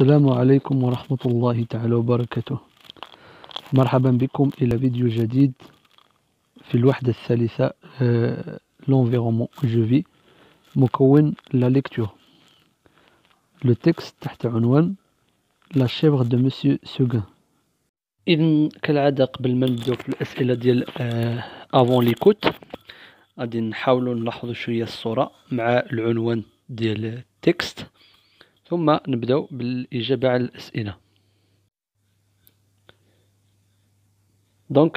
السلام عليكم ورحمة الله تعالى وبركاته مرحبا بكم إلى فيديو جديد في الوحدة الثالثة لونفيرومون جو في مكون لا ليكتور لو تكست تحت عنوان لا شيفغ دو مسيو سوغان إذن كالعادة قبل ما نبداو في الأسئلة ديال أفون آه، ليكوت غادي نحاولو نلاحظو شوية الصورة مع العنوان ديال التكست Donc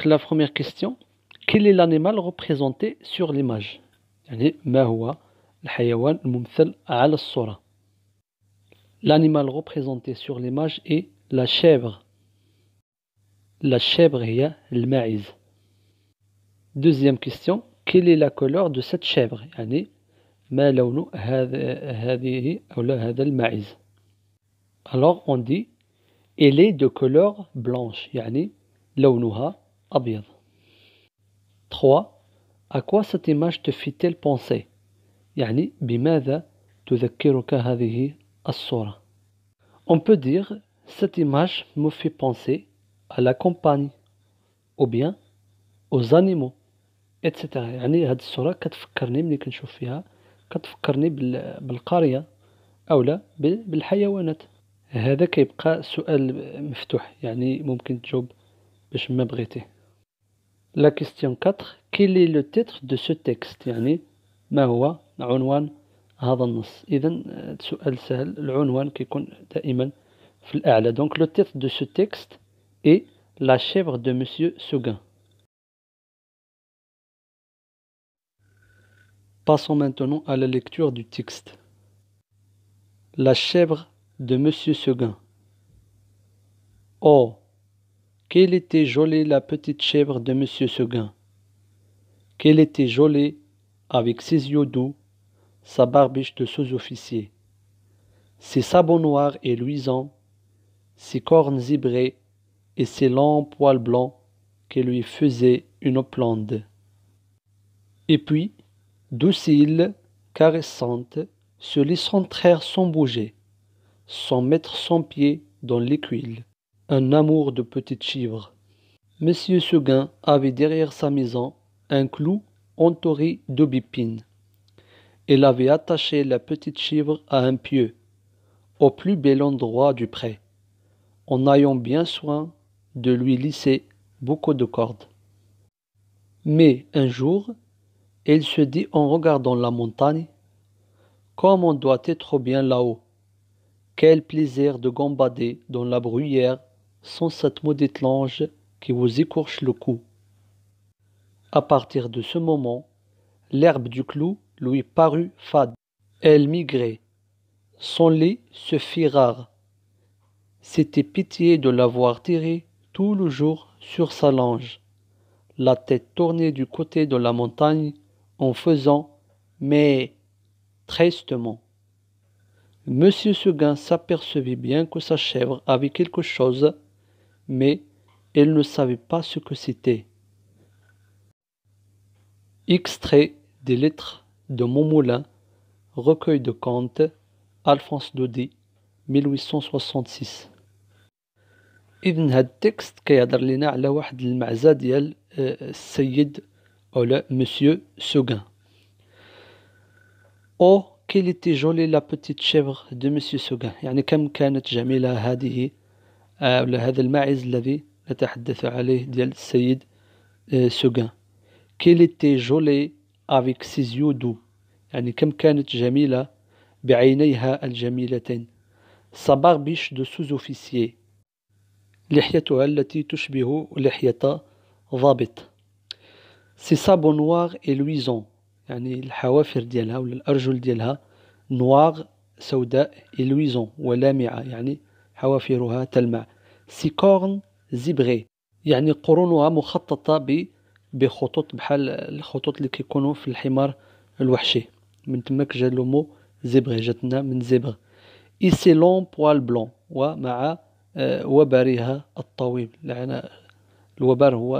la première question, quel est l'animal représenté sur l'image L'animal représenté sur l'image est la chèvre. La chèvre le maïs. Deuxième question, quelle est la couleur de cette chèvre ما لون هذه أو هذا الماعز Alors on dit elle est de couleur blanche يعني لونها أبيض 3 À quoi cette image te fait elle penser يعني بماذا تذكرك هذه الصورة On peut dire cette image me fait penser à la campagne ou bien aux animaux etc يعني هذه الصورة كتفكرني ملي كنشوف فيها كتفكرني بالقرية او لا بالحيوانات هذا كيبقى سؤال مفتوح يعني ممكن تجاوب باش ما بغيتي لا كيستيون 4 كيلي لو تيتر دو سو تيكست يعني ما هو عنوان هذا النص اذا آه، سؤال سهل العنوان كيكون دائما في الاعلى دونك لو تيتر دو سو تيكست اي لا شيفر دو مسيو سوغان Passons maintenant à la lecture du texte. La chèvre de M. Seguin. Oh, qu'elle était jolie la petite chèvre de M. Seguin. Qu'elle était jolie avec ses yeux doux, sa barbiche de sous-officier, ses sabots noirs et luisants, ses cornes zibrées et ses longs poils blancs qui lui faisaient une plante. Et puis, Doucile, caressante, se laissant traire sans bouger, sans mettre son pied dans l'écuile. Un amour de petite chivre. Monsieur Seguin avait derrière sa maison un clou entouré d'aubépines. Il avait attaché la petite chivre à un pieu, au plus bel endroit du pré, en ayant bien soin de lui lisser beaucoup de cordes. Mais un jour, elle il se dit en regardant la montagne, Comme on doit être bien là-haut. Quel plaisir de gambader dans la bruyère sans cette maudite lange qui vous écorche le cou. À partir de ce moment, l'herbe du clou lui parut fade. Elle migrait. Son lit se fit rare. C'était pitié de l'avoir tiré tout le jour sur sa lange, la tête tournée du côté de la montagne, en faisant, mais tristement. Monsieur Seguin s'apercevait bien que sa chèvre avait quelque chose, mais elle ne savait pas ce que c'était. Extrait des lettres de Montmoulin, recueil de contes, Alphonse Daudet, 1866. إذن had التكست ou le monsieur Seguin. Oh, quelle était jolie la petite chèvre de monsieur Seguin. يعني كم كانت جميلة هذه ولا هذا الماعز الذي نتحدث عليه ديال السيد سوغان كيل était jolie avec ses yeux doux يعني كم كانت جميلة بعينيها الجميلتين sa barbiche de sous-officier لحيتها التي تشبه لحية ضابط سي سابو نواغ اي لويزون يعني الحوافر ديالها ولا الارجل ديالها نواغ سوداء اي لويزون ولامعه يعني حوافرها تلمع سي كورن زيبغي يعني قرونها مخططه بخطوط بحال الخطوط اللي كيكونوا في الحمار الوحشي من تماك جا لومو زيبغي جاتنا من زبغ اي سي لون بوال بلون ومع وبرها الطويل لان الوبر هو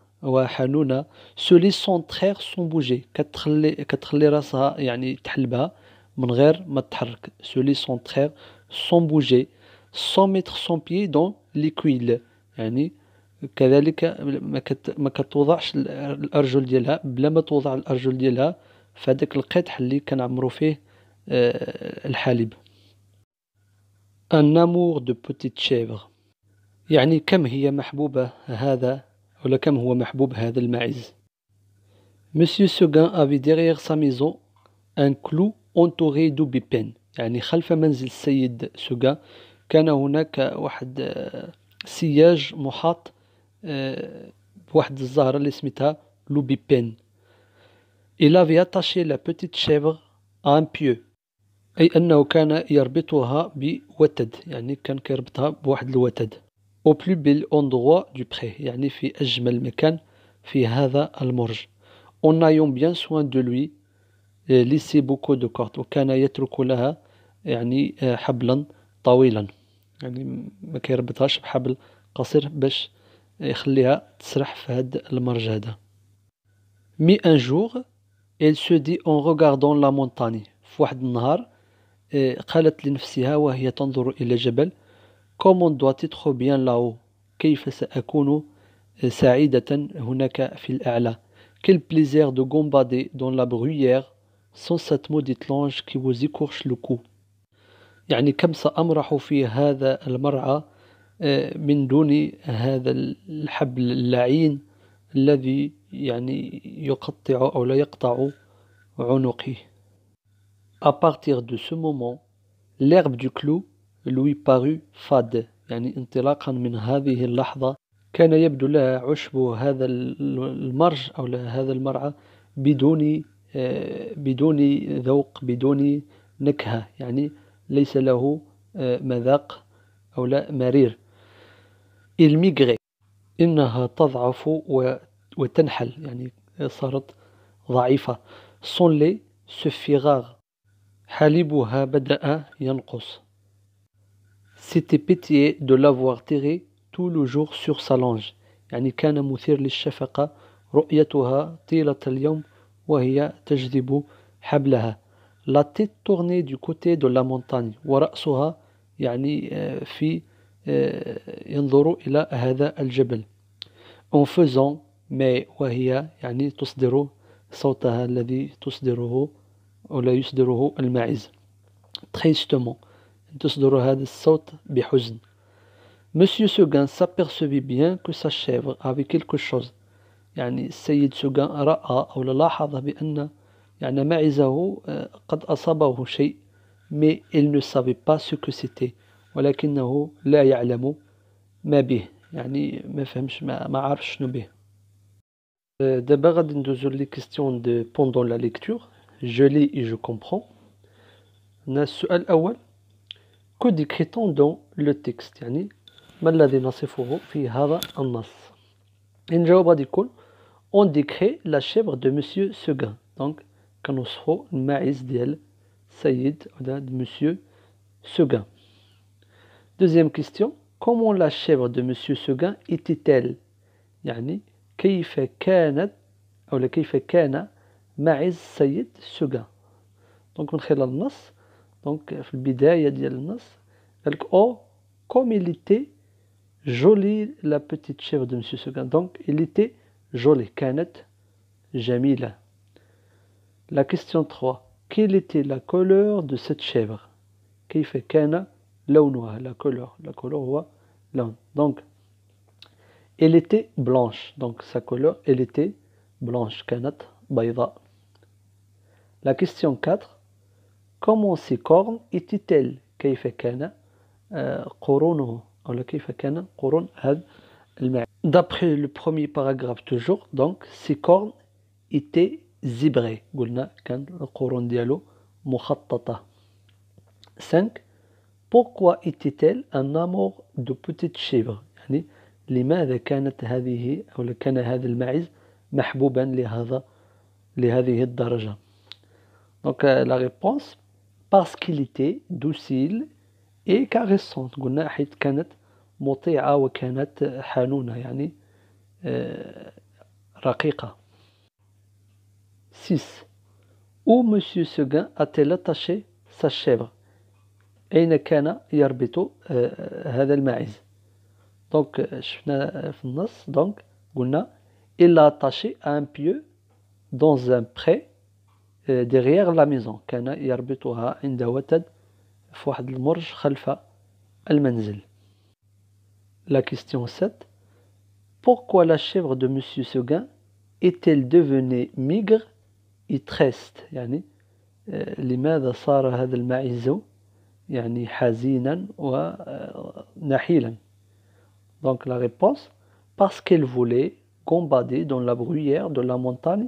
وحنونه سولي سونتخيغ سون بوجي كتخلي كتخلي راسها يعني تحلبها من غير ما تحرك سولي سونتخيغ سون بوجي سون متر سون بيي دون ليكويل يعني كذلك ما, كت... ما كتوضعش الارجل ديالها بلا ما توضع الارجل ديالها فهداك القطح اللي كنعمرو فيه آه، الحليب ان امور دو بوتيت شيفر يعني كم هي محبوبه هذا ولا كم هو محبوب هذا الماعز مسيو سوغان افي ديغيغ سا ميزون ان كلو اونتوري دو بيبان يعني خلف منزل السيد سوغان كان هناك واحد آه، سياج محاط آه، بواحد الزهرة اللي سميتها لو بيبين avait في اتاشي لا بوتيت à ان بيو أي أنه كان يربطها بوتد يعني كان كيربطها بواحد الوتد أو بلو بيل أندغوا دو بري يعني في أجمل مكان في هذا المرج en ayant bien soin de lui laisser beaucoup de cordes وكان يترك لها يعني حبلا طويلا يعني ما كيربطهاش بحبل قصير باش يخليها تسرح في هاد المرج هذا مي ان جور elle se dit en regardant la montagne فواحد النهار قالت لنفسها وهي تنظر الى جبل Comment doit doit être bien là-haut Quel plaisir de gambader dans la bruyère sans cette maudite lange qui vous écourche le cou. يعني كم في هذا المرعى من دون هذا الحبل اللعين الذي يعني À partir de ce moment, l'herbe du clou لوي بارو فاد يعني انطلاقا من هذه اللحظة كان يبدو لها عشب هذا المرج أو هذا المرعى بدون آه، بدون ذوق بدون نكهة يعني ليس له آه، مذاق أو لا مرير الميغري إنها تضعف وتنحل يعني صارت ضعيفة سون لي سفيغاغ حليبها بدأ ينقص c'était pitié de l'avoir tiré tout le jour sur sa longe يعني كان مثير للشفقة رؤيتها طيلة اليوم وهي تجذب حبلها la tête tournée du côté de la montagne ورأسها يعني في ينظر إلى هذا الجبل en faisant mais وهي يعني تصدر صوتها الذي تصدره ولا يصدره Maiz. tristement تصدر هذا الصوت بحزن مسيو سوغان سابيرسوفي بيان كو سا شيفر افي كيلكو شوز يعني السيد سوغان رأى أو لاحظ بأن يعني معزه آه، قد أصابه شيء مي il ne savait pas ce que c'était ولكنه لا يعلم ما به يعني ما فهمش ما, ما عارف شنو به euh، دابا غادي ندوزو لي كيستيون دو بوندون لا ليكتور جو لي اي جو كومبرون السؤال الاول décritons décrétant dans le texte, y a ni malade dans ces fille qui havent un mas. En joie au bradicole, on décrit la chèvre de Monsieur Seguin. Donc, canosro maiz d'elle saïd au nom de Monsieur Seguin. Deuxième question, comment la chèvre de Monsieur Seguin était-elle? Y a que fait qu'elle a ou le que fait qu'elle a maiz saïd Seguin. Donc on cherche le mas. Donc, في y ديال النص Elle oh, comme il était joli, la petite chèvre de monsieur Seguin donc il était jolie كانت Jamila. la question 3 quelle était la couleur de cette chèvre كيف كان لونها la couleur la couleur هو لون donc elle était blanche donc sa couleur elle était blanche كانت بيضاء la question 4 كومون كومونسيكورن إتيتيل كيف كان آه، قرونه ولا كيف كان قرون هذا المعنى دابخي لو بخومي باراغراف توجور دونك سيكورن ايتي زيبغي قلنا كان القرون ديالو مخططة 5 بوكوا etait ان امور دو بوتيت petite يعني لماذا كانت هذه أو كان هذا المعز محبوبا لهذا لهذه الدرجة دونك لا ريبونس parce qu'il était docile et caressant. قلنا حيث كانت مطيعة وكانت حنونة يعني رقيقة. 6. Où Monsieur Seguin a-t-il attaché sa chèvre أين كان يربط هذا الماعز دونك شفنا في النص دونك قلنا il a attaché un pieu dans un pré derrière la maison كان يربطها عند وتد في واحد المرج خلف La question 7 Pourquoi la chèvre de Monsieur Seguin est-elle devenue migre. et triste euh, euh, Donc la réponse parce qu'elle voulait gambader dans la bruyère de la montagne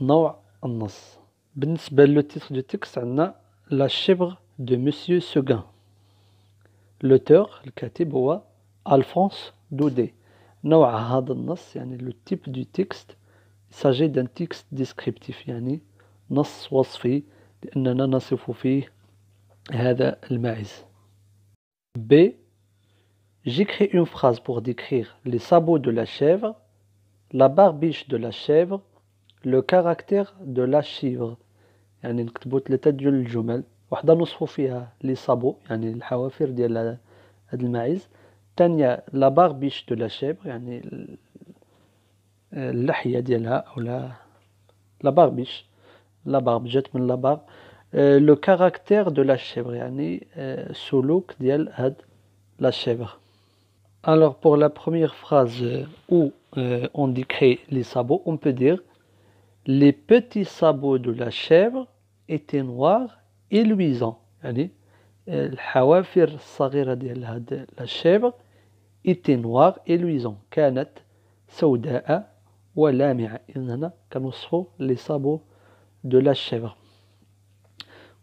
noah annas benesbel le titre du texte anna la chèvre de monsieur seguin l'auteur le catéboua alphonse daudet noah annas le type du texte Il s'agit d'un texte descriptif anna noas wasfi anna noasifoufi heather l'maiz b j'écris une phrase pour décrire les sabots de la chèvre la barbiche de la chèvre لو كاركتير دو لا شيفر يعني نكتبوا ثلاثة ديال الجمل وحده نوصفوا فيها لي صابو يعني الحوافر ديال هاد الماعز الثانية لا باربيش دو لا شيبر يعني اللحية ديالها اولا لا لا باربيش لا بارب جات من لا بارب لو كاركتير دو لا شيبر يعني السلوك ديال هاد لا شيبر Alors pour la première phrase où euh, on décrit les sabots, on peut dire les petits sabots de la chèvre étaient noirs et luisants. يعني الحوافر de ديال chèvre لا شيفر et نوار إي لويزون كانت سوداء ولامعة إذن هنا كنوصفو لي صابو de la chèvre.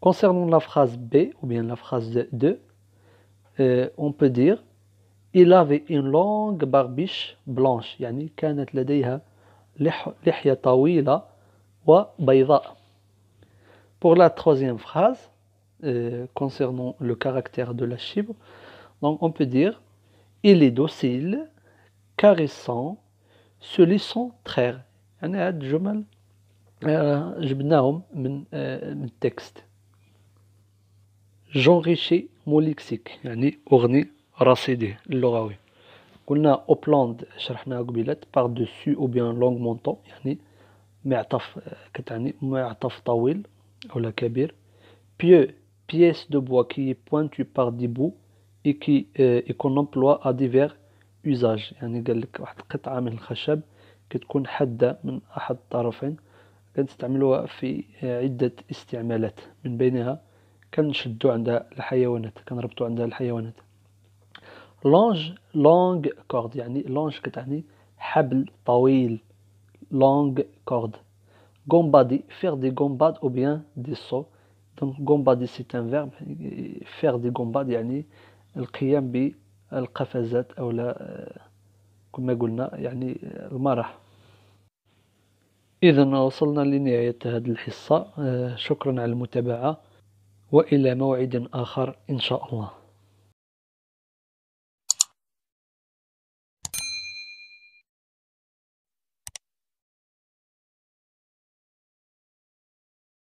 Concernant la phrase B ou bien la phrase 2, euh, on peut dire Il avait une longue barbiche blanche. يعني كانت لديها لحية طويلة wa Pour la troisième phrase, euh, concernant le caractère de la chibre, donc on peut dire il est docile, caressant, se laissant traire. يعني هاد الجمل جبناهم من من التكست mon lexique. ليكسيك يعني اغني رصيدي اللغوي قلنا اوبلاند شرحناها قبيلات par dessus او بيان لونغ مونطون يعني معطف كتعني معطف طويل ولا كبير بيو بيس دو بوا كي بوانتو بار دي بو اي كي يكون امبلوا ا ديفير يوزاج يعني قال لك واحد القطعه من الخشب كتكون حادة من أحد الطرفين كنستعملوها في عدة استعمالات من بينها كنشدو عندها الحيوانات كنربطو عندها الحيوانات لونج لونج كورد يعني لونج كتعني حبل طويل longue corde. Gambadi, faire des gambades ou bien des sauts. Donc gambadi c'est un verbe, faire des gambades يعني القيام بالقفزات أو لا كما قلنا يعني المرح إذا وصلنا لنهاية هذه الحصة آه، شكرا على المتابعة وإلى موعد آخر إن شاء الله